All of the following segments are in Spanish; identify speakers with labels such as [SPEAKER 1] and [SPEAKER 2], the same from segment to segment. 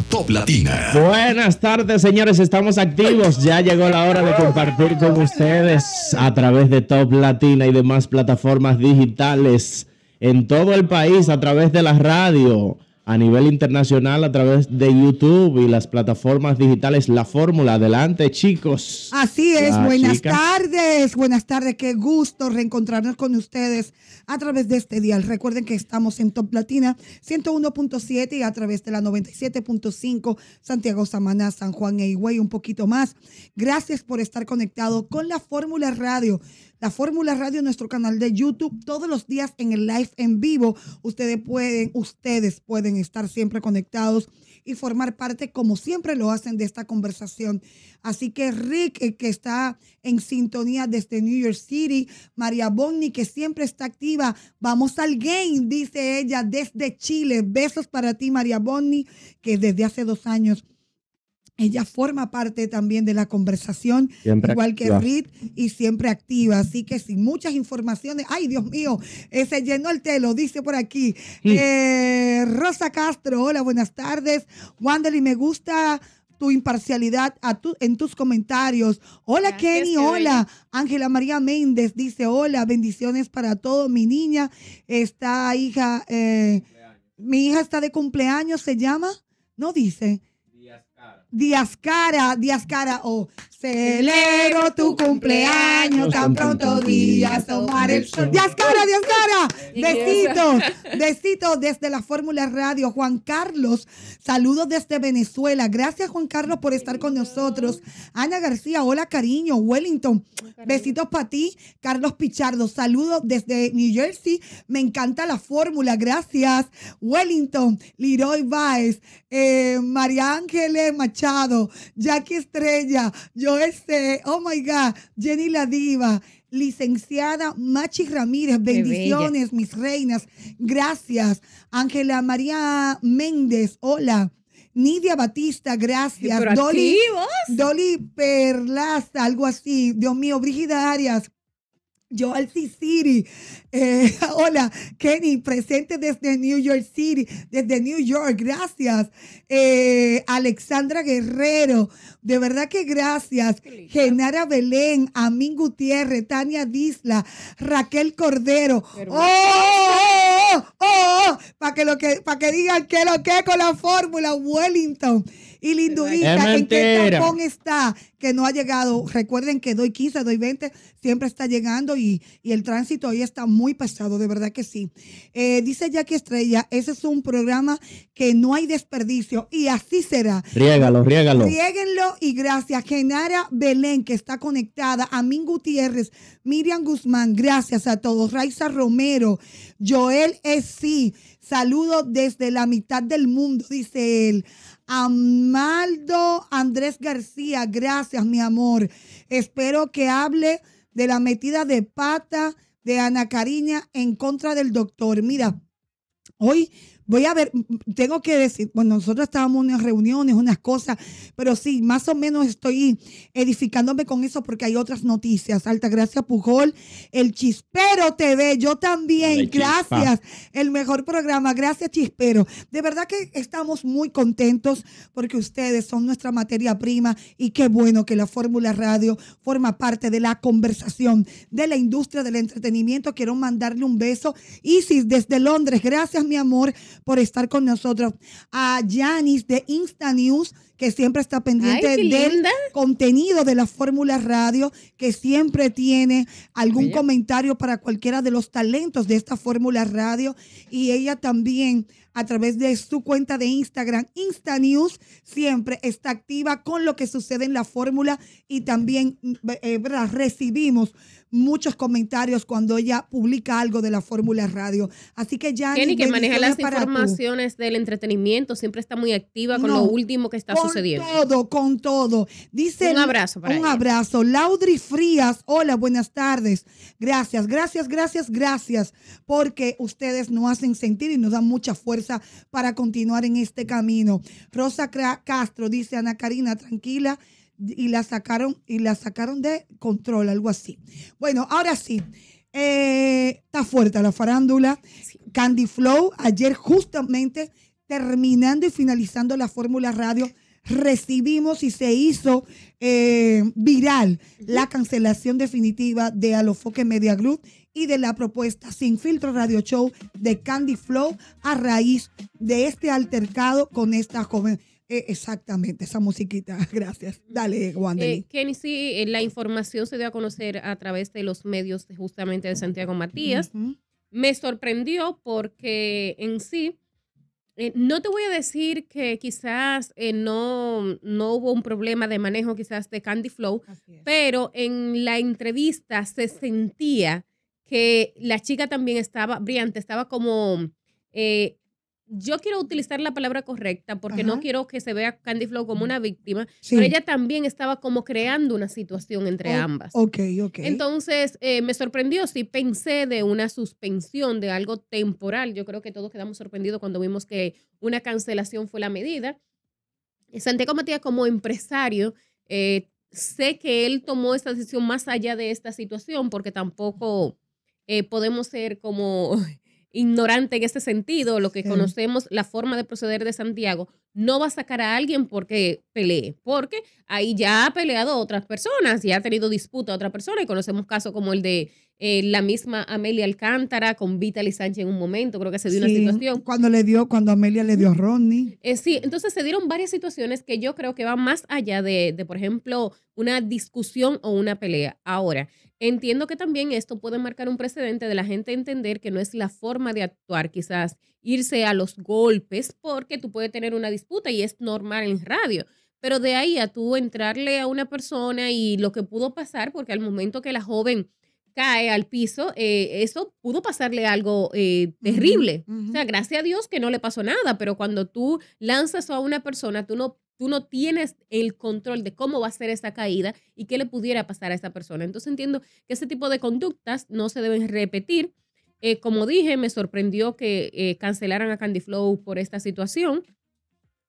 [SPEAKER 1] Top Latina.
[SPEAKER 2] Buenas tardes, señores. Estamos activos. Ya llegó la hora de compartir con ustedes a través de Top Latina y demás plataformas digitales en todo el país, a través de la radio a nivel internacional a través de YouTube y las plataformas digitales La Fórmula. Adelante, chicos. Así es, buenas
[SPEAKER 3] tardes, buenas tardes, qué gusto reencontrarnos con ustedes a través de este día. Recuerden que estamos en Top Latina 101.7 y a través de la 97.5 Santiago Samaná, San Juan e Higüey, un poquito más. Gracias por estar conectado con La Fórmula Radio. La Fórmula Radio, nuestro canal de YouTube, todos los días en el live en vivo. Ustedes pueden, ustedes pueden estar siempre conectados y formar parte, como siempre lo hacen, de esta conversación. Así que Rick, eh, que está en sintonía desde New York City, María Bonnie que siempre está activa. Vamos al game, dice ella, desde Chile. Besos para ti, María Bonnie que desde hace dos años ella forma parte también de la conversación, igual que Rit, y siempre activa. Así que sin muchas informaciones, ay Dios mío, ese eh, se llenó el telo, dice por aquí. Mm. Eh, Rosa Castro, hola, buenas tardes. Wanderly, me gusta tu imparcialidad a en tus comentarios. Hola Kenny, hola. Ángela María Méndez dice, hola, bendiciones para todo. Mi niña está hija, eh, mi hija está de cumpleaños, se llama, no dice. Díaz Cara, Díaz Cara o Celebro tu cumpleaños, tan pronto días, tomar el sol. cara, cara! Besitos, besitos desde la Fórmula Radio. Juan Carlos, saludos desde Venezuela. Gracias, Juan Carlos, por estar con nosotros. Ana García, hola, cariño. Wellington, besitos para ti. Carlos Pichardo, saludos desde New Jersey. Me encanta la Fórmula, gracias. Wellington, Leroy Baez, eh, María Ángeles Machado, Jackie Estrella, yo este, oh my God, Jenny la Diva, licenciada Machi Ramírez, bendiciones, mis reinas, gracias. Ángela María Méndez, hola. Nidia Batista, gracias. Dolly, Dolly Perlaza, algo así. Dios mío, Brígida Arias, al City. Eh, hola, Kenny, presente desde New York City, desde New York, gracias. Eh, Alexandra Guerrero, de verdad que gracias. Genara Belén, Amin Gutiérrez, Tania Disla, Raquel Cordero. ¡Oh! oh, oh, oh, oh! para que, lo que, pa que digan que lo que con la fórmula Wellington. Y Lindurita, ¿en qué tampón está? Que no ha llegado. Recuerden que doy 15, doy 20, siempre está llegando y, el tránsito ahí está muy pesado, de verdad que sí. Eh, dice Jackie Estrella, ese es un programa que no hay desperdicio y así será. Riégalo, riégalo. Rieguenlo y gracias. Genara Belén, que está conectada, Amín Gutiérrez, Miriam Guzmán, gracias a todos. Raiza Romero, Joel e. sí saludo desde la mitad del mundo, dice él. Amaldo Andrés García, gracias mi amor. Espero que hable de la metida de pata de Ana Cariña en contra del doctor. Mira, hoy voy a ver, tengo que decir, bueno, nosotros estábamos en unas reuniones, unas cosas, pero sí, más o menos estoy edificándome con eso porque hay otras noticias. Alta gracias Pujol, el Chispero TV, yo también, gracias, el mejor programa, gracias Chispero. De verdad que estamos muy contentos porque ustedes son nuestra materia prima y qué bueno que la Fórmula Radio forma parte de la conversación de la industria del entretenimiento. Quiero mandarle un beso. Isis desde Londres, gracias mi amor por estar con nosotros. A Yanis de Insta News, que siempre está pendiente del contenido de la Fórmula Radio, que siempre tiene algún comentario para cualquiera de los talentos de esta Fórmula Radio. Y ella también, a través de su cuenta de Instagram, Insta News, siempre está activa con lo que sucede en la Fórmula y también eh, recibimos muchos comentarios cuando ella publica algo de la Fórmula Radio. Así que ya... Jenny, que maneja las informaciones
[SPEAKER 4] del entretenimiento, siempre está muy activa con lo último que está
[SPEAKER 3] todo, con todo. Dice un abrazo para Un abrazo. Laudri Frías, hola, buenas tardes. Gracias, gracias, gracias, gracias, porque ustedes nos hacen sentir y nos dan mucha fuerza para continuar en este camino. Rosa Castro dice, Ana Karina, tranquila y la sacaron y la sacaron de control, algo así. Bueno, ahora sí. Eh, está fuerte la farándula. Candy Flow, ayer justamente terminando y finalizando la Fórmula Radio, recibimos y se hizo eh, viral la cancelación definitiva de Alofoque Media Group y de la propuesta Sin Filtro Radio Show de Candy Flow a raíz de este altercado con esta joven. Eh, exactamente, esa musiquita. Gracias. Dale, eh, Wanda.
[SPEAKER 4] Kenny, sí, la información se dio a conocer a través de los medios justamente de Santiago Matías. Me sorprendió porque en sí eh, no te voy a decir que quizás eh, no, no hubo un problema de manejo quizás de Candy Flow, pero en la entrevista se sentía que la chica también estaba, brillante, estaba como eh, yo quiero utilizar la palabra correcta porque no quiero que se vea Candy Flow como mm. una víctima, pero ella también estaba como creando una situación entre ambas.
[SPEAKER 3] Ok, ok.
[SPEAKER 4] Entonces, eh, me sorprendió, sí pensé de una suspensión, de algo temporal. Yo creo que todos quedamos sorprendidos cuando vimos que una cancelación fue la medida. Santiago Matías como empresario, eh, sé que él tomó esta decisión más allá de esta situación porque tampoco eh, podemos ser como ignorante en este sentido, lo que conocemos, la forma de proceder de Santiago, no va a sacar a alguien porque pelee, porque ahí ya ha peleado otras personas, ya ha tenido disputa a otra persona y conocemos casos como el de eh, la misma Amelia Alcántara con Vitaly Sánchez en un momento, creo que se dio una situación.
[SPEAKER 3] Cuando le dio, cuando Amelia le dio a Rodney.
[SPEAKER 4] Eh, sí, entonces se dieron varias situaciones que yo creo que van más allá de, de por ejemplo, una discusión o una pelea. Ahora, Entiendo que también esto puede marcar un precedente de la gente entender que no es la forma de actuar, quizás irse a los golpes, porque tú puedes tener una disputa y es normal en radio. Pero de ahí a tú entrarle a una persona y lo que pudo pasar, porque al momento que la joven cae al piso, eh, eso pudo pasarle algo eh, terrible. O sea, gracias a Dios que no le pasó nada, pero cuando tú lanzas a una persona, tú no, tú no tienes el control de cómo va a ser esa caída y qué le pudiera pasar a esa persona. Entonces entiendo que ese tipo de conductas no se deben repetir. Eh, como dije, me sorprendió que cancelaran a Candy Flow por esta situación.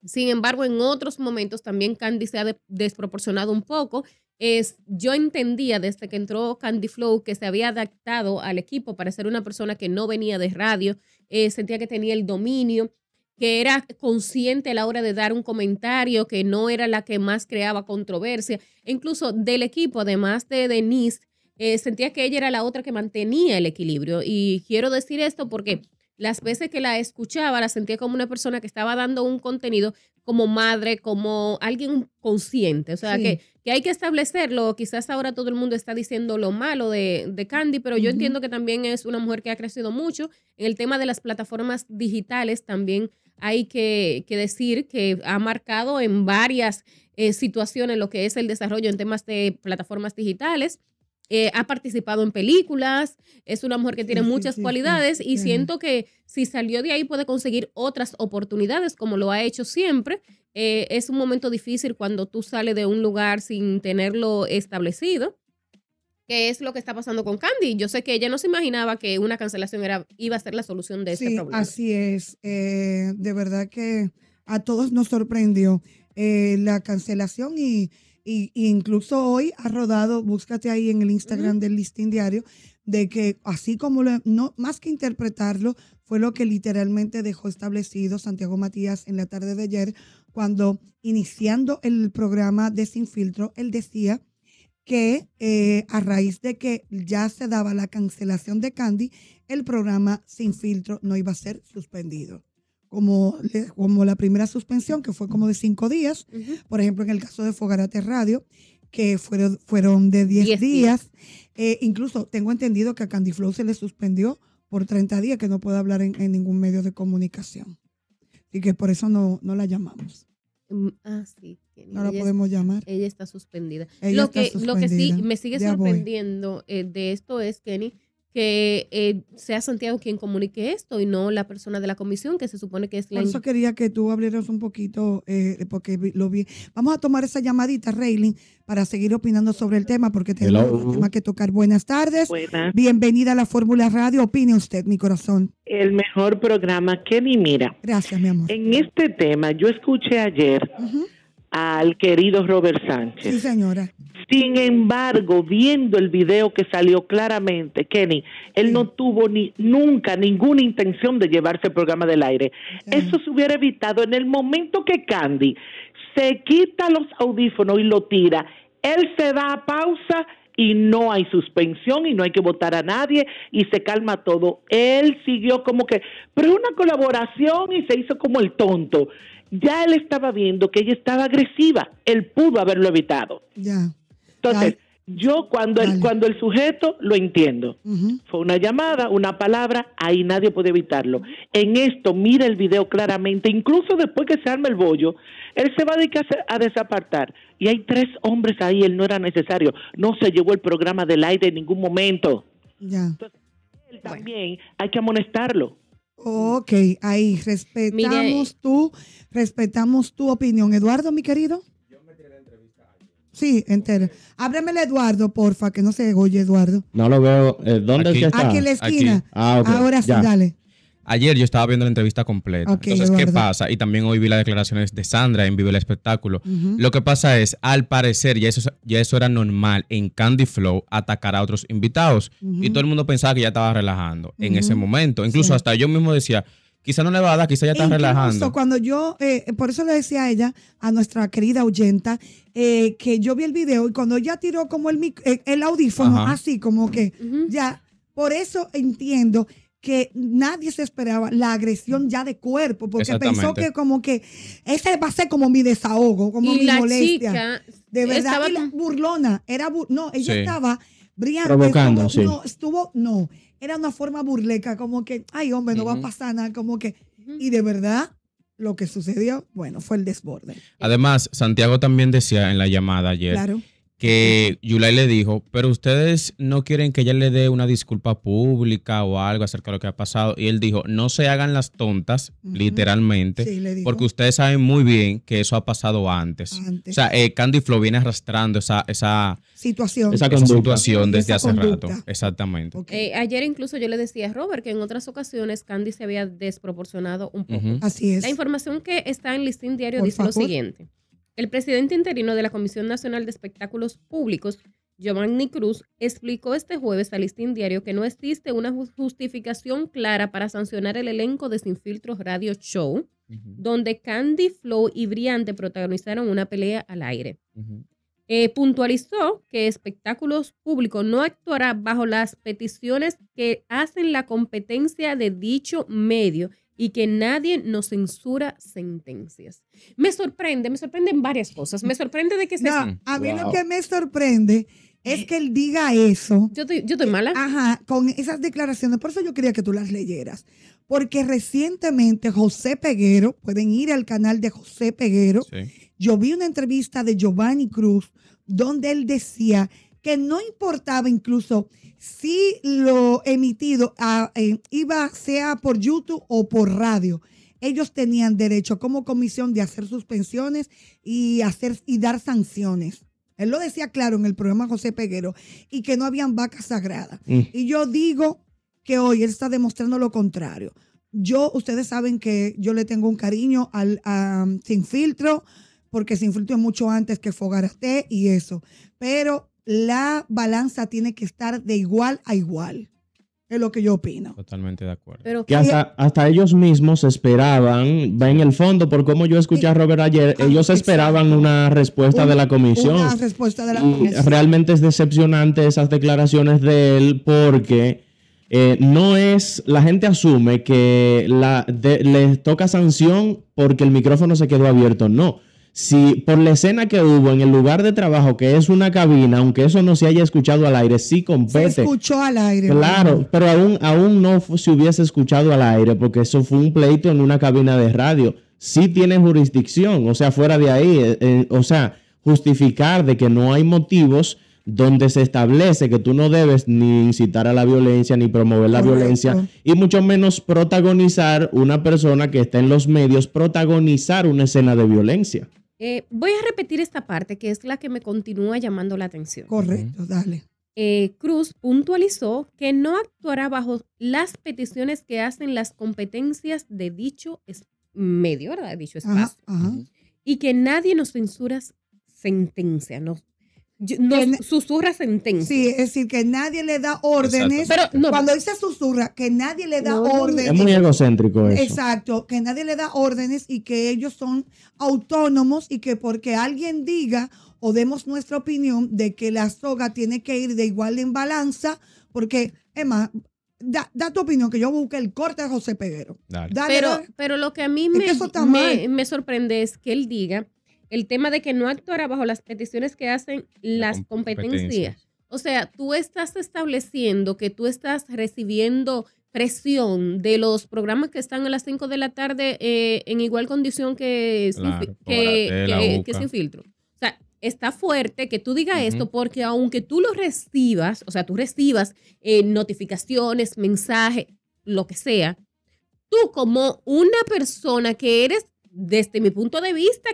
[SPEAKER 4] Sin embargo, en otros momentos también Candy se ha desproporcionado un poco es, yo entendía desde que entró Candy Flow que se había adaptado al equipo para ser una persona que no venía de radio, eh, sentía que tenía el dominio, que era consciente a la hora de dar un comentario, que no era la que más creaba controversia. incluso del equipo, además de Denise, eh, sentía que ella era la otra que mantenía el equilibrio. Y quiero decir esto porque las veces que la escuchaba, la sentía como una persona que estaba dando un contenido como madre, como alguien consciente. O sea, que, que, hay que establecerlo. Quizás ahora todo el mundo está diciendo lo malo de, de Candy, pero yo entiendo que también es una mujer que ha crecido mucho. En el tema de las plataformas digitales también hay que, decir que ha marcado en varias eh, situaciones lo que es el desarrollo en temas de plataformas digitales. Eh, ha participado en películas, es una mujer que tiene muchas cualidades y siento que si salió de ahí puede conseguir otras oportunidades como lo ha hecho siempre. Eh, es un momento difícil cuando tú sales de un lugar sin tenerlo establecido que es lo que está pasando con Candy. Yo sé que ella no se imaginaba que una cancelación era, iba a ser la solución de sí, problema. Así
[SPEAKER 3] es. Eh, de verdad que a todos nos sorprendió la cancelación y y, incluso hoy ha rodado, búscate ahí en el Instagram del listín diario, de que así como no, más que interpretarlo, fue lo que literalmente dejó establecido Santiago Matías en la tarde de ayer, cuando iniciando el programa de Sin Filtro, él decía que eh, a raíz de que ya se daba la cancelación de Candy, el programa Sin Filtro no iba a ser suspendido como, la primera suspensión, que fue como de cinco días, por ejemplo, en el caso de Fogarate Radio, que fueron, fueron de diez días. Eh, incluso tengo entendido que a Candy Flow se le suspendió por 30 días, que no puede hablar en, ningún medio de comunicación. Y que por eso no, la llamamos.
[SPEAKER 4] Mm, ah, sí. No la podemos llamar. Ella está suspendida. lo, que, lo que sí me sigue sorprendiendo eh, de esto es, Kenny, que eh, sea Santiago quien comunique esto y no la persona de la comisión que se supone que es la... Por eso
[SPEAKER 3] quería que tú abrieras un poquito, eh, porque lo vi. Vamos a tomar esa llamadita, Railing, para seguir opinando sobre el tema, porque tenemos un tema que tocar. Buenas tardes. Bienvenida a la Fórmula Radio. Opine usted, mi corazón.
[SPEAKER 1] El mejor programa, que ni mira. Gracias, mi amor. En este tema, yo escuché ayer al querido Robert Sánchez. Sí, señora. Sin embargo, viendo el video que salió claramente, Kenny, él no tuvo ni nunca ninguna intención de llevarse el programa del aire. Eso se hubiera evitado en el momento que Candy se quita los audífonos y lo tira. Él se da a pausa y no hay suspensión y no hay que votar a nadie y se calma todo. Él siguió como que, pero es una colaboración y se hizo como el tonto ya él estaba viendo que ella estaba agresiva. Él pudo haberlo evitado.
[SPEAKER 4] Entonces,
[SPEAKER 1] yo cuando el, cuando el sujeto lo entiendo, fue una llamada, una palabra, ahí nadie puede evitarlo. En esto, mira el video claramente, incluso después que se arma el bollo, él se va a, a desapartar. Y hay tres hombres ahí, él no era necesario. No se llevó el programa del aire en ningún momento.
[SPEAKER 3] Ya. Entonces,
[SPEAKER 1] él también hay que amonestarlo.
[SPEAKER 3] Mm. Ok, ahí respetamos tu, respetamos tu opinión. Eduardo, mi querido. Yo me tiré la Sí, entera. Ábremele Eduardo, porfa, que no se oye Eduardo.
[SPEAKER 2] No lo veo. Eh, ¿Dónde se está? Aquí en la esquina. Ah, Ahora sí, dale.
[SPEAKER 5] Ayer yo estaba viendo la entrevista completa. Entonces, ¿qué pasa? Y también hoy vi las declaraciones de Sandra en vivo el Espectáculo. Lo que pasa es, al parecer, ya eso, ya eso era normal en Candy Flow atacar a otros invitados. Y todo el mundo pensaba que ya estaba relajando en ese momento. Incluso hasta yo mismo decía, quizá no le va a dar, quizá ya está Incluso relajando.
[SPEAKER 3] cuando yo, eh, por eso le decía a ella, a nuestra querida oyenta, eh, que yo vi el video y cuando ella tiró como el, eh, el audífono, así como que ya, por eso entiendo que nadie se esperaba, la agresión ya de cuerpo, porque pensó que como que ese va a ser como mi desahogo, como mi molestia. de verdad, estaba... burlona, era no, ella estaba brillante, no, estuvo, no, era una forma burleca, como que, ay hombre, no va a pasar nada, como que, y de verdad, lo que sucedió, bueno, fue el desborde.
[SPEAKER 5] Además, Santiago también decía en la llamada ayer claro que Yulai le dijo, pero ustedes no quieren que ella le dé una disculpa pública o algo acerca de lo que ha pasado. Y él dijo, no se hagan las tontas, literalmente, porque ustedes saben muy bien que eso ha pasado antes. O sea, eh, Candy Flo viene arrastrando esa, esa
[SPEAKER 4] situación, esa, desde hace rato.
[SPEAKER 5] Exactamente.
[SPEAKER 4] Eh, ayer incluso yo le decía a Robert que en otras ocasiones Candy se había desproporcionado un poco. Así es. La información que está en Listín Diario dice lo siguiente. El presidente interino de la Comisión Nacional de Espectáculos Públicos, Giovanni Cruz, explicó este jueves al Listín Diario que no existe una justificación clara para sancionar el elenco de Sin Filtros Radio Show, donde Candy Flow y Briante protagonizaron una pelea al aire. Eh, puntualizó que espectáculos públicos no actuará bajo las peticiones que hacen la competencia de dicho medio y que nadie nos censura sentencias. Me sorprende, me sorprenden varias cosas. Me sorprende de que se... No, a mí lo que me sorprende es eh. que
[SPEAKER 3] él diga eso. Yo estoy, mala. Eh, ajá, con esas declaraciones. Por eso yo quería que tú las leyeras. Porque recientemente José Peguero, pueden ir al canal de José Peguero, yo vi una entrevista de Giovanni Cruz donde él decía que no importaba incluso si lo emitido ah, eh, iba sea por YouTube o por radio. Ellos tenían derecho como comisión de hacer suspensiones y, hacer, y dar sanciones. Él lo decía claro en el programa José Peguero y que no habían vacas sagradas. Mm. Y yo digo que hoy él está demostrando lo contrario. Yo, ustedes saben que yo le tengo un cariño al a, Sin Filtro, porque Sin Filtro es mucho antes que Fogarate y eso. Pero la balanza tiene que estar de igual a igual. Es lo que yo opino.
[SPEAKER 2] Totalmente de
[SPEAKER 5] acuerdo.
[SPEAKER 3] que hasta,
[SPEAKER 2] ellos mismos esperaban, va en el fondo, por como yo escuché a Robert ayer, ah, ellos esperaban una respuesta de la comisión. Una
[SPEAKER 3] respuesta de la comisión.
[SPEAKER 2] realmente es decepcionante esas declaraciones de él porque... Eh, no es, la gente asume que la, les toca sanción porque el micrófono se quedó abierto. No, si por la escena que hubo en el lugar de trabajo, que es una cabina, aunque eso no se haya escuchado al aire, sí compete. Se escuchó
[SPEAKER 3] al aire. Claro,
[SPEAKER 2] pero aún, aún no se hubiese escuchado al aire, porque eso fue un pleito en una cabina de radio. Sí tiene jurisdicción, o sea, fuera de ahí, eh, eh, o sea, justificar de que no hay motivos donde se establece que tú no debes ni incitar a la violencia, ni promover la violencia, y mucho menos protagonizar una persona que está en los medios, protagonizar una escena de violencia.
[SPEAKER 4] Eh, voy a repetir esta parte que es la que me continúa llamando la atención. Correcto, dale. Eh, Cruz puntualizó que no actuará bajo las peticiones que hacen las competencias de dicho medio, ¿verdad? Dicho espacio. Y que nadie nos censura sentencia, ¿no? susurra sentencia. Sí, es decir, que nadie le da órdenes. Pero cuando dice susurra, que nadie le da órdenes.
[SPEAKER 2] Es muy egocéntrico eso.
[SPEAKER 3] Exacto, que nadie le da órdenes y que ellos son autónomos y que porque alguien diga o demos nuestra opinión de que la soga tiene que ir de igual en balanza, porque, es Da, tu opinión, que yo busque el corte de José Peguero.
[SPEAKER 4] Dale. pero, pero lo que a mí me, me, sorprende es que él diga el tema de que no actuará bajo las peticiones que hacen las competencias. O sea, tú estás estableciendo que tú estás recibiendo presión de los programas que están a las 5 de la tarde eh, en igual condición que, sin, filtro. O sea, está fuerte que tú digas esto porque aunque tú lo recibas, o sea, tú recibas eh, notificaciones, mensajes, lo que sea, tú como una persona que eres, desde mi punto de vista,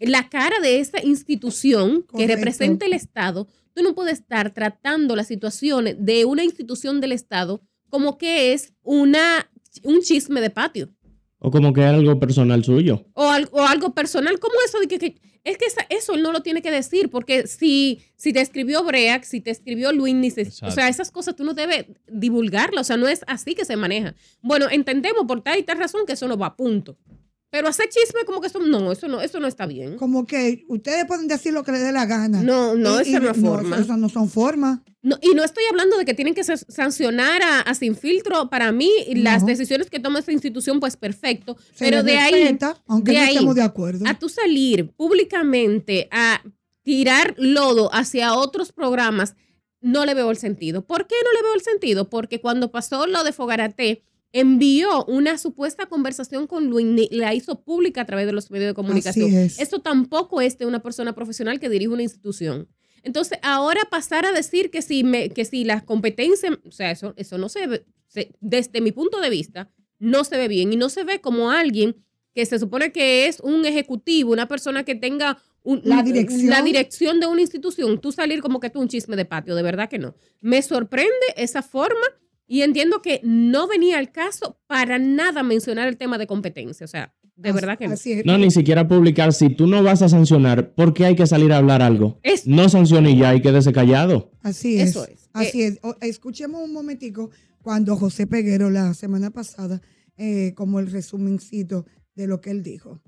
[SPEAKER 4] la cara de esa institución que representa el Estado, tú no puedes estar tratando las situaciones de una institución del Estado como que es una, un chisme de patio.
[SPEAKER 2] O como que es algo personal suyo.
[SPEAKER 4] O, algo personal. como eso de es que eso no lo tiene que decir? Porque si, si te escribió Break, si te escribió Luis, o sea, esas cosas tú no debes divulgarlas. O sea, no es así que se maneja. Bueno, entendemos por tal y tal razón que eso no va a punto. Pero hacer chisme como que eso no, eso no, eso no está bien. Como que ustedes pueden decir lo que les dé la gana. No, no, esa no es forma. No, esas
[SPEAKER 3] no son formas.
[SPEAKER 4] No, y no estoy hablando de que tienen que sancionar a, Sin Filtro. Para mí, las decisiones que toma esta institución, pues perfecto. pero de ahí. Aunque de de acuerdo. A tú salir públicamente a tirar lodo hacia otros programas, no le veo el sentido. ¿Por qué no le veo el sentido? Porque cuando pasó lo de Fogarate envió una supuesta conversación con Luis, la hizo pública a través de los medios de comunicación. Eso tampoco es de una persona profesional que dirige una institución. Entonces, ahora pasar a decir que si, me, que si las competencias, o sea, eso, eso no se ve, desde mi punto de vista, no se ve bien y no se ve como alguien que se supone que es un ejecutivo, una persona que tenga la, dirección. la dirección de una institución, tú salir como que tú un chisme de patio, de verdad que no. Me sorprende esa forma y entiendo que no venía al caso para nada mencionar el tema de competencia. O sea, de verdad que no. No,
[SPEAKER 2] ni siquiera publicar. Si tú no vas a sancionar, ¿por qué hay que salir a hablar algo? no sancione ya y quédese callado.
[SPEAKER 3] Así es. Eso es. Así eh, es. escuchemos un momentico cuando José Peguero la semana pasada, eh, como el resumencito de lo que él dijo.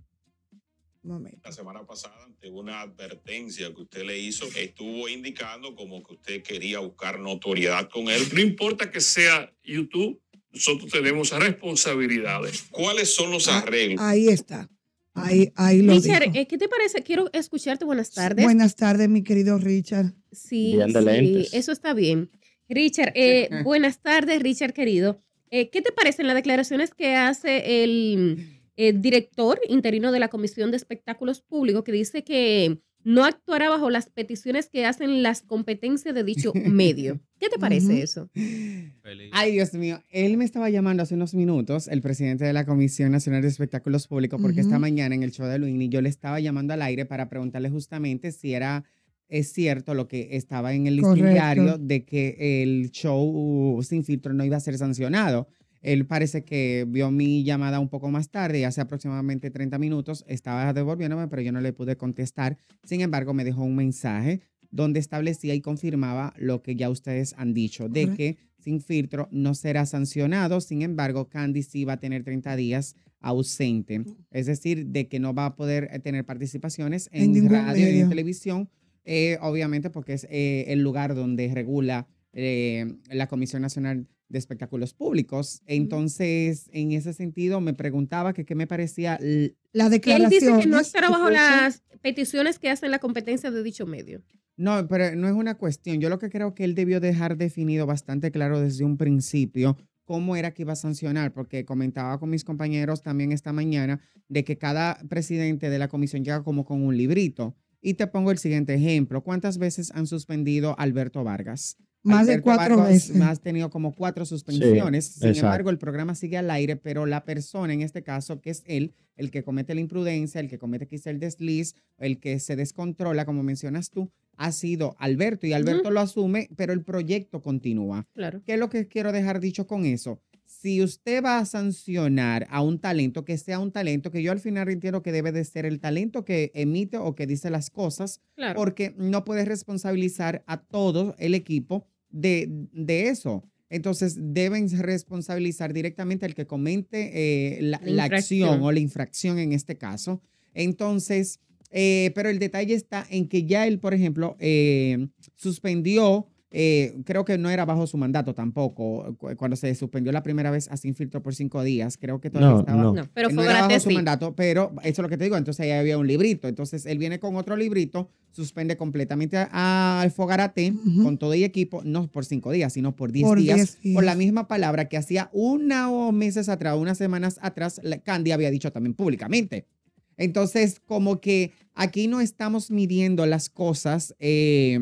[SPEAKER 5] La semana pasada, ante una advertencia que usted le hizo, estuvo indicando como que usted quería buscar notoriedad con él. No importa que sea YouTube, nosotros tenemos
[SPEAKER 1] responsabilidades. ¿Cuáles son los ah, arreglos? ahí está.
[SPEAKER 4] Ahí, ahí Richard, eh, ¿qué te parece? Quiero escucharte. Buenas tardes. Buenas tardes, mi querido Richard. Sí, sí eso está bien. Richard, eh, buenas tardes, Richard querido. Eh, ¿Qué te parecen las declaraciones que hace el eh, director interino de la Comisión de Espectáculos Públicos, que dice que no actuará bajo las peticiones que hacen las competencias de dicho medio. ¿Qué te parece eso? Ay, Dios mío, él me estaba llamando hace unos
[SPEAKER 6] minutos, el presidente de la Comisión Nacional de Espectáculos Públicos, porque esta mañana en el show de Luini yo le estaba llamando al aire para preguntarle justamente si era es cierto lo que estaba en el diario de que el show sin filtro no iba a ser sancionado. Él parece que vio mi llamada un poco más tarde, hace aproximadamente 30 minutos, estaba devolviéndome, pero yo no le pude contestar. Sin embargo, me dejó un mensaje donde establecía y confirmaba lo que ya ustedes han dicho, de que sin filtro no será sancionado, sin embargo, Candy sí va a tener 30 días ausente, mm. es decir, de que no va a poder eh, tener participaciones en, radio y televisión, eh, obviamente porque es eh, el lugar donde regula eh, la Comisión Nacional de Espectáculos Públicos. Entonces, en ese sentido, me preguntaba que qué me parecía la declaración. Él dice que no estará bajo las
[SPEAKER 4] peticiones que hacen la competencia de dicho medio.
[SPEAKER 6] No, pero no es una cuestión. Yo lo que creo que él debió dejar definido bastante claro desde un principio cómo era que iba a sancionar, porque comentaba con mis compañeros también esta mañana de que cada presidente de la comisión llega como con un librito y te pongo el siguiente ejemplo. ¿Cuántas veces han suspendido Alberto Vargas? Más de cuatro veces. Has tenido como cuatro suspensiones. Sin embargo, el programa sigue al aire, pero la persona en este caso, que es él, el que comete la imprudencia, el que comete quizá el desliz, el que se descontrola, como mencionas tú, ha sido Alberto y Alberto lo asume, pero el proyecto continúa. Claro. ¿Qué es lo que quiero dejar dicho con eso? si usted va a sancionar a un talento, que sea un talento, que yo al final entiendo que debe de ser el talento que emite o que dice las cosas, porque no puede responsabilizar a todo el equipo de, eso. Entonces deben responsabilizar directamente al que comente eh, la, acción o la infracción en este caso. Entonces, eh, pero el detalle está en que ya él, por ejemplo, eh, suspendió eh, creo que no era bajo su mandato tampoco, cuando se suspendió la primera vez a Sin Filtro por cinco días, creo que todavía estaba... No, pero era bajo su mandato, pero eso es lo que te digo, entonces ahí había un librito, entonces él viene con otro librito, suspende completamente al Fogarate con todo y equipo, no por cinco días, sino por diez, días, por la misma palabra que hacía una o meses atrás, unas semanas atrás, Candy había dicho también públicamente. Entonces, como que aquí no estamos midiendo las cosas... Eh,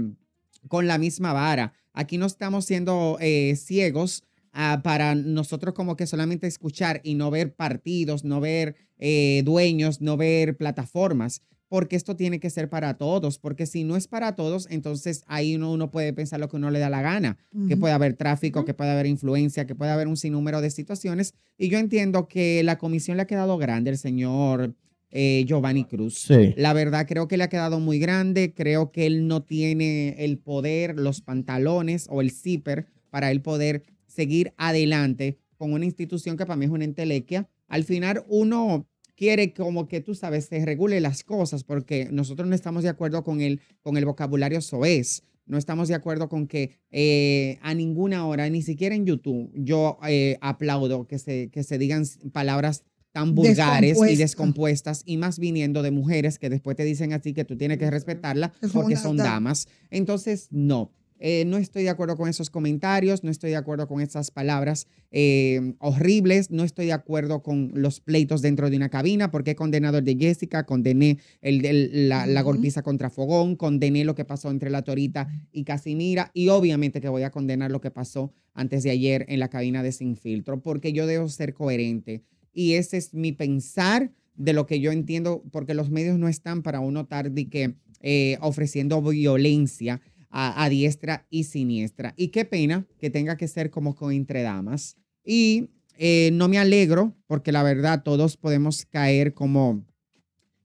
[SPEAKER 6] con la misma vara. Aquí no estamos siendo eh, ciegos ah, para nosotros como que solamente escuchar y no ver partidos, no ver eh, dueños, no ver plataformas, porque esto tiene que ser para todos, porque si no es para todos, entonces ahí uno, puede pensar lo que uno le da la gana, que puede haber tráfico, que puede haber influencia, que puede haber un sinnúmero de situaciones. Y yo entiendo que la comisión le ha quedado grande el señor eh, Giovanni Cruz. La verdad creo que le ha quedado muy grande, creo que él no tiene el poder, los pantalones o el zipper para él poder seguir adelante con una institución que para mí es una entelequia. Al final uno quiere como que tú sabes, se regule las cosas porque nosotros no estamos de acuerdo con el, con el vocabulario soez. No estamos de acuerdo con que eh, a ninguna hora, ni siquiera en YouTube, yo eh, aplaudo que se, que se digan palabras tan vulgares y descompuestas y más viniendo de mujeres que después te dicen así que tú tienes que respetarla porque son damas. Entonces, no. Eh, no estoy de acuerdo con esos comentarios, no estoy de acuerdo con esas palabras eh, horribles, no estoy de acuerdo con los pleitos dentro de una cabina, porque he condenado el de Jessica, condené el, de la, la, golpiza contra Fogón, condené lo que pasó entre la Torita y Casimira, y obviamente que voy a condenar lo que pasó antes de ayer en la cabina de Sin Filtro, porque yo debo ser coherente y ese es mi pensar de lo que yo entiendo, porque los medios no están para uno tarde que eh, ofreciendo violencia a, diestra y siniestra. Y qué pena que tenga que ser como con entre damas. Y eh, no me alegro, porque la verdad todos podemos caer como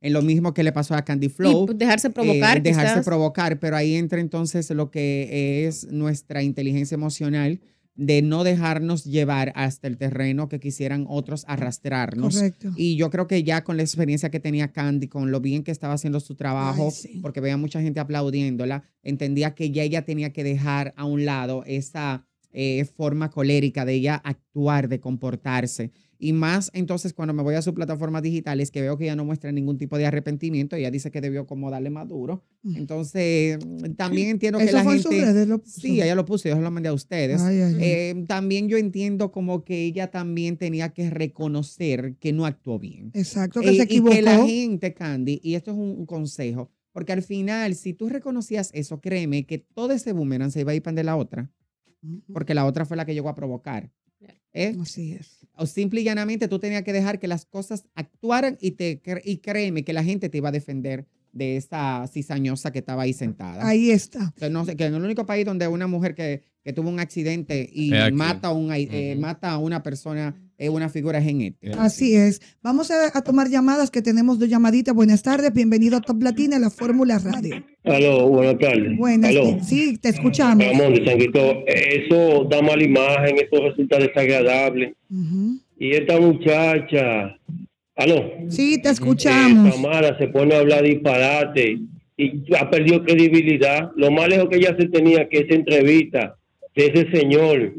[SPEAKER 6] en lo mismo que le pasó a Candy Flow. dejarse eh, provocar. dejarse provocar, pero ahí entra entonces lo que es nuestra inteligencia emocional de no dejarnos llevar hasta el terreno que quisieran otros arrastrarnos. Y yo creo que ya con la experiencia que tenía Candy, con lo bien que estaba haciendo su trabajo, porque veía mucha gente aplaudiéndola, entendía que ya ella tenía que dejar a un lado esa eh, forma colérica de ella actuar, de comportarse. Y más entonces cuando me voy a su plataforma digital es que veo que ella no muestra ningún tipo de arrepentimiento, ella dice que debió como darle más duro. Mm. Entonces, mm, también entiendo que la gente... Sí, ella lo puso, yo se lo mandé a ustedes. Eh, también yo entiendo como que ella también tenía que reconocer que no actuó bien. Exacto, que eh, se equivocó. Y que la gente, Candy, y esto es un, consejo, porque al final, si tú reconocías eso, créeme que todo ese boomerang se iba a ir para de la otra, mm, porque la otra fue la que llegó a provocar. ¿Eh? Así es. O simple y llanamente tú tenías que dejar que las cosas actuaran y, te, y créeme que la gente te iba a defender de esa cizañosa que estaba ahí sentada. Ahí está. Que, no, que en el único país donde una mujer que, que tuvo un accidente y mata, un, eh, mata a una persona es una figura genética. Eh, Así
[SPEAKER 3] es. Vamos a, a, tomar llamadas, que tenemos dos llamaditas. Buenas tardes, bienvenido a Top Latina, la Fórmula Radio.
[SPEAKER 6] Aló, buenas tardes. Buenas, Aló.
[SPEAKER 3] sí, te escuchamos. Vamos,
[SPEAKER 2] de eso da mala imagen, eso resulta desagradable. Y esta muchacha, aló. Sí, te eh, escuchamos. Tamara se pone a hablar disparate y ha perdido credibilidad. Lo más lejos que ella se tenía que esa entrevista de ese señor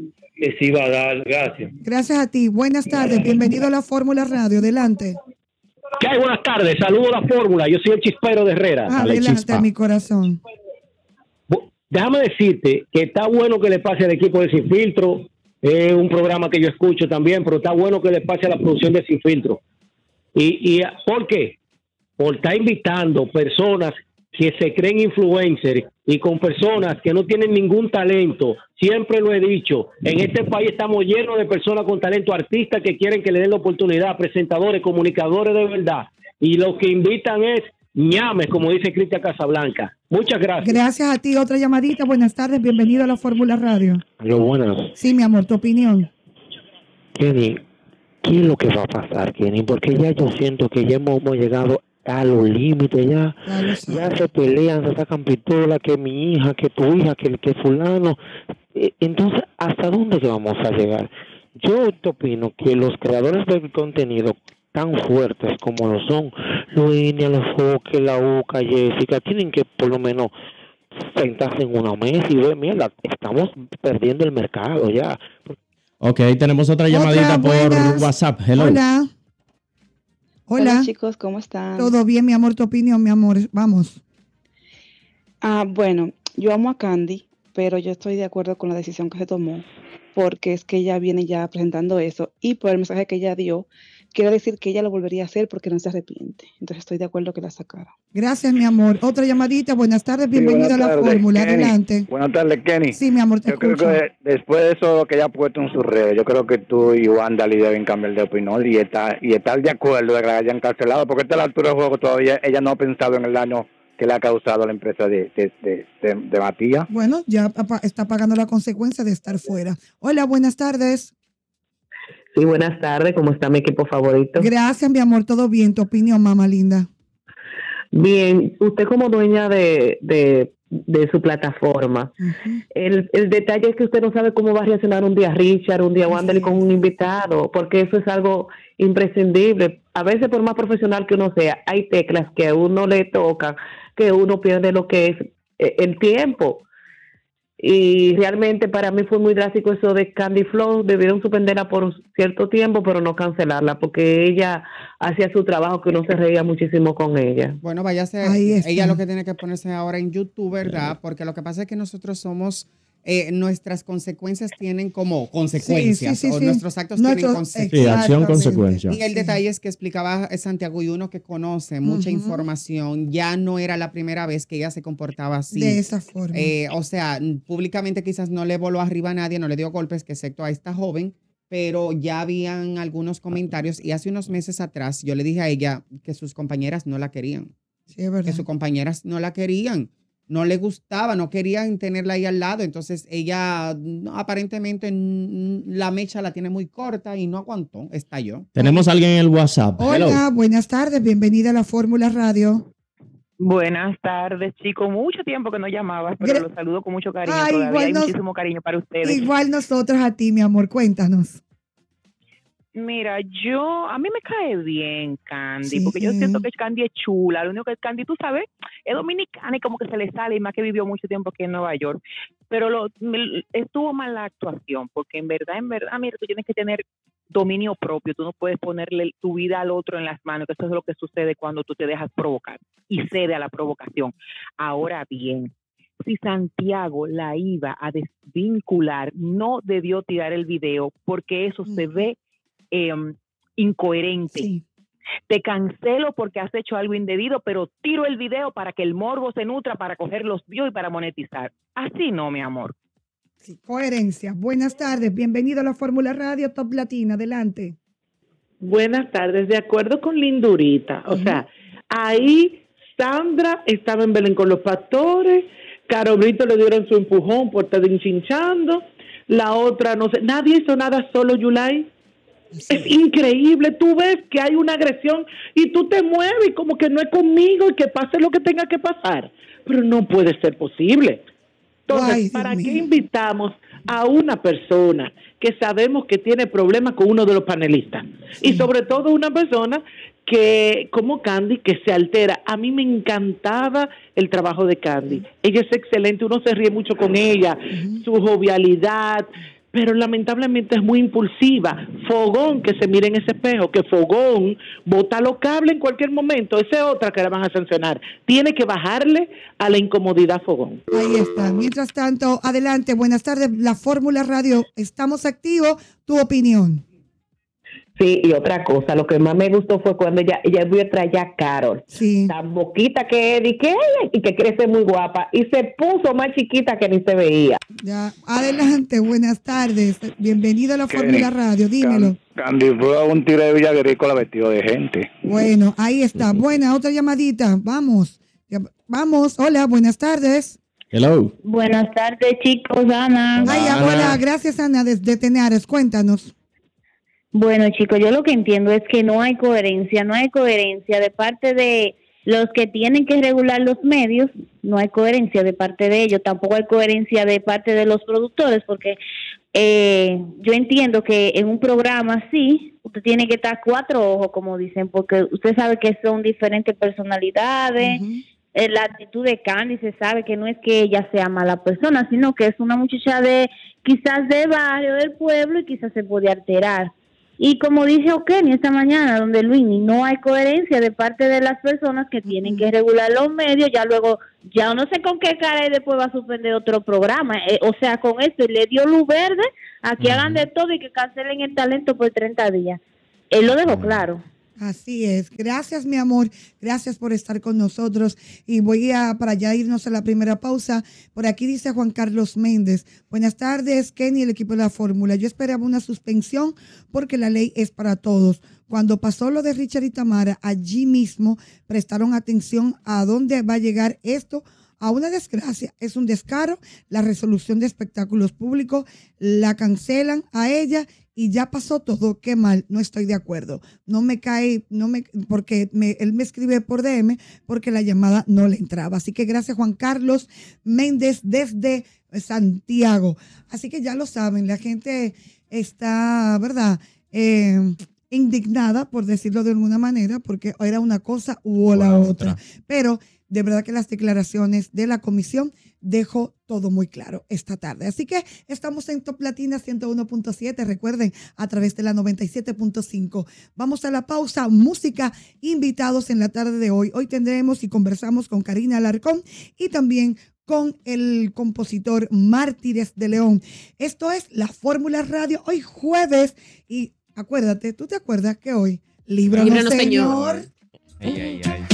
[SPEAKER 2] a dar. Gracias.
[SPEAKER 3] Gracias a ti. Buenas tardes. Bienvenido a la Fórmula Radio. Adelante.
[SPEAKER 1] hay? Buenas tardes. Saludo a la Fórmula. Yo soy el chispero de Herrera. adelante, mi
[SPEAKER 3] corazón.
[SPEAKER 1] Déjame decirte que está bueno que le pase al equipo de Sin Filtro. Es un programa que yo escucho también, pero está bueno que le pase a la producción de Sin Filtro. ¿Y, y por qué? Por está invitando personas que se creen influencers y con personas que no tienen ningún talento. Siempre lo he dicho, en este país estamos llenos de personas con talento, artistas que quieren que le den la oportunidad, presentadores, comunicadores de verdad. Y lo que invitan es ñames, como dice Cristian Casablanca. Muchas gracias.
[SPEAKER 3] Gracias a ti. Otra llamadita. Buenas tardes. Bienvenido a la Fórmula Radio. Lo buenas. Sí, mi amor, tu opinión.
[SPEAKER 1] Kenny, ¿qué es lo que va a pasar, Kenny? Porque ya yo siento que ya hemos llegado a los límites ya, ya se pelean, se sacan pistola, que mi hija, que tu hija, que el que fulano. Eh, entonces, ¿hasta dónde vamos a llegar? Yo te opino que los creadores del contenido tan fuertes como lo son Luinia, los Foques, la UCA, Jessica, tienen que por lo menos sentarse en una mesa y ver, mira, estamos perdiendo el mercado ya.
[SPEAKER 2] Ok, tenemos otra llamadita por WhatsApp. Hello.
[SPEAKER 3] Hola. chicos, ¿cómo están? Todo bien, mi amor, tu opinión, mi amor. Vamos. Ah, bueno, yo amo a Candy, pero yo estoy de acuerdo con la decisión que se tomó, porque es que ella viene ya presentando eso y por el mensaje que ella dio, Quiero decir que ella lo volvería a hacer porque no se arrepiente. Entonces estoy de acuerdo que la sacara. Gracias, mi amor. Otra llamadita. Buenas tardes, bienvenido a la fórmula. Adelante.
[SPEAKER 5] Buenas tardes, Kenny. Sí,
[SPEAKER 3] mi amor, te Yo creo que
[SPEAKER 5] después de eso que ella ha puesto en sus redes, yo creo que tú y le deben cambiar de opinión y estar, y estar de acuerdo de que la hayan cancelado, porque esta es la altura del juego todavía ella no ha pensado en el daño que le ha causado a la empresa de, de, de, de Matías.
[SPEAKER 3] Bueno, ya está pagando la consecuencia de estar fuera. Hola, buenas tardes.
[SPEAKER 1] Sí, buenas tardes. ¿Cómo está mi equipo favorito?
[SPEAKER 3] Gracias, mi amor. Todo bien. ¿Tu opinión, mamá linda?
[SPEAKER 1] Bien. Usted como dueña de, de, de su plataforma, el, el, detalle es que usted no sabe cómo va a reaccionar un día Richard, un día Wander con un invitado, porque eso es algo imprescindible. A veces, por más profesional que uno sea, hay teclas que a uno le tocan, que uno pierde lo que es eh, el tiempo y realmente para mí fue muy drástico eso de Candy Flow, debieron suspenderla por cierto tiempo, pero no cancelarla, porque ella hacía su trabajo que uno se reía muchísimo con ella.
[SPEAKER 6] Bueno, ser ella lo que tiene que ponerse ahora en YouTube, ¿verdad? Porque lo que pasa es que nosotros somos eh, nuestras consecuencias tienen como consecuencias, o nuestros actos tienen consecuencias. acción, consecuencia. Y el detalle es que explicaba Santiago y uno que conoce mucha información, ya no era la primera vez que ella se comportaba así. De esa forma. Eh, o sea, públicamente quizás no le voló arriba a nadie, no le dio golpes, que excepto a esta joven, pero ya habían algunos comentarios y hace unos meses atrás yo le dije a ella que sus compañeras no la querían. Sí, es verdad. Que sus compañeras no la querían no le gustaba, no querían tenerla ahí al lado, entonces ella aparentemente la mecha la tiene muy corta y no aguantó, estalló.
[SPEAKER 2] Tenemos a alguien en el WhatsApp. Hola,
[SPEAKER 3] buenas tardes, bienvenida a la Fórmula Radio. Buenas tardes, chico, Mucho
[SPEAKER 1] tiempo que no llamabas, pero los saludo con mucho
[SPEAKER 3] cariño. todavía. Hay muchísimo cariño para ustedes. Igual nosotros a ti, mi amor. Cuéntanos.
[SPEAKER 1] Mira, yo, a mí me cae bien Candy, porque yo siento que Candy es chula, lo único que es Candy, tú sabes, es dominicana y como que se le sale, y más que vivió mucho tiempo aquí en Nueva York, pero lo, estuvo mal la actuación, porque en verdad, en verdad, mira, tú tienes que tener dominio propio, tú no puedes ponerle tu vida al otro en las manos, que eso es lo que sucede cuando tú te dejas provocar y cede a la provocación. Ahora bien, si Santiago la iba a desvincular, no debió tirar el video porque eso se ve Em, incoherente. Te cancelo porque has hecho algo indebido, pero tiro el video para que el morbo se nutra, para coger los views y para monetizar. Así no, mi amor.
[SPEAKER 3] Sí, coherencia. Buenas tardes, bienvenido a la Fórmula Radio Top Latina, adelante.
[SPEAKER 1] Buenas tardes, de acuerdo con Lindurita, o sea, ahí Sandra estaba en Belén con los pastores, Caro Brito le dieron su empujón por estar hinchando, la otra no sé, nadie hizo nada, solo Yulai. Es increíble. Tú ves que hay una agresión y tú te mueves como que no es conmigo y que pase lo que tenga que pasar. Pero no puede ser posible. Entonces, ¿para qué invitamos a una persona que sabemos que tiene problemas con uno de los panelistas? Y sobre todo una persona que, como Candy, que se altera. A mí me encantaba el trabajo de Candy. Ella es excelente, uno se ríe mucho con ella, su jovialidad, pero lamentablemente es muy impulsiva. Fogón, que se mire en ese espejo, que Fogón bota lo cable en cualquier momento, esa es otra que la van a sancionar. Tiene que bajarle a la incomodidad Fogón.
[SPEAKER 3] Ahí está. Mientras tanto, adelante, buenas tardes, la Fórmula Radio, estamos activos, tu opinión. Sí,
[SPEAKER 1] y otra cosa, lo que más me gustó fue cuando ella, ella vio traer a Carol, sí. tan boquita que es y que, y que crece muy guapa, y se puso más chiquita que ni se veía.
[SPEAKER 3] Ya, adelante, buenas tardes, bienvenido a la Fórmula Radio, dímelo.
[SPEAKER 1] Candy fue a un tiro de la vestido de gente.
[SPEAKER 3] Bueno, ahí está, buena, otra llamadita, vamos, vamos, hola, buenas tardes. Hello. Buenas tardes, chicos, Ana. Ay, hola, gracias Ana, desde Tenares, cuéntanos. Bueno, chicos, yo lo
[SPEAKER 1] que entiendo es que no hay coherencia, no hay coherencia de parte de los que tienen que regular los medios, no hay coherencia de parte de ellos, tampoco hay coherencia de parte de los productores, porque eh, yo entiendo que en un programa así, usted tiene que estar cuatro ojos, como dicen, porque usted sabe que son diferentes personalidades. Eh, la actitud de Candy se sabe que no es que ella sea mala persona, sino que es una muchacha de quizás de barrio, del pueblo y quizás se puede alterar y como dice ni esta mañana, donde Luis, no hay coherencia de parte de las personas que tienen que regular los medios, ya luego, ya no sé con qué cara y después va a suspender otro programa. Eh, o sea, con esto, y le dio luz verde a que hagan de todo y que cancelen el talento por 30 días. Él lo dejó claro.
[SPEAKER 3] Así es. Gracias, mi amor. Gracias por estar con nosotros. Y voy a para ya irnos a la primera pausa. Por aquí dice Juan Carlos Méndez. Buenas tardes, Kenny, el equipo de la fórmula. Yo esperaba una suspensión porque la ley es para todos. Cuando pasó lo de Richard y Tamara, allí mismo prestaron atención a dónde va a llegar esto a una desgracia, es un descaro, la resolución de espectáculos públicos, la cancelan a ella y ya pasó todo, qué mal, no estoy de acuerdo. No me cae, no me, porque él me escribe por DM porque la llamada no le entraba. Así que gracias Juan Carlos Méndez desde Santiago. Así que ya lo saben, la gente está, ¿verdad? Eh, indignada, por decirlo de alguna manera, porque era una cosa u otra. Pero de verdad que las declaraciones de la comisión dejó todo muy claro esta tarde. Así que estamos en Top Latina 101.7, recuerden, a través de la 97.5. Vamos a la pausa, música, invitados en la tarde de hoy. Hoy tendremos y conversamos con Karina Alarcón y también con el compositor Mártires de León. Esto es la Fórmula Radio, hoy jueves. Y acuérdate, ¿tú te acuerdas que hoy, Libro Señor.
[SPEAKER 5] Ay, ay, ay.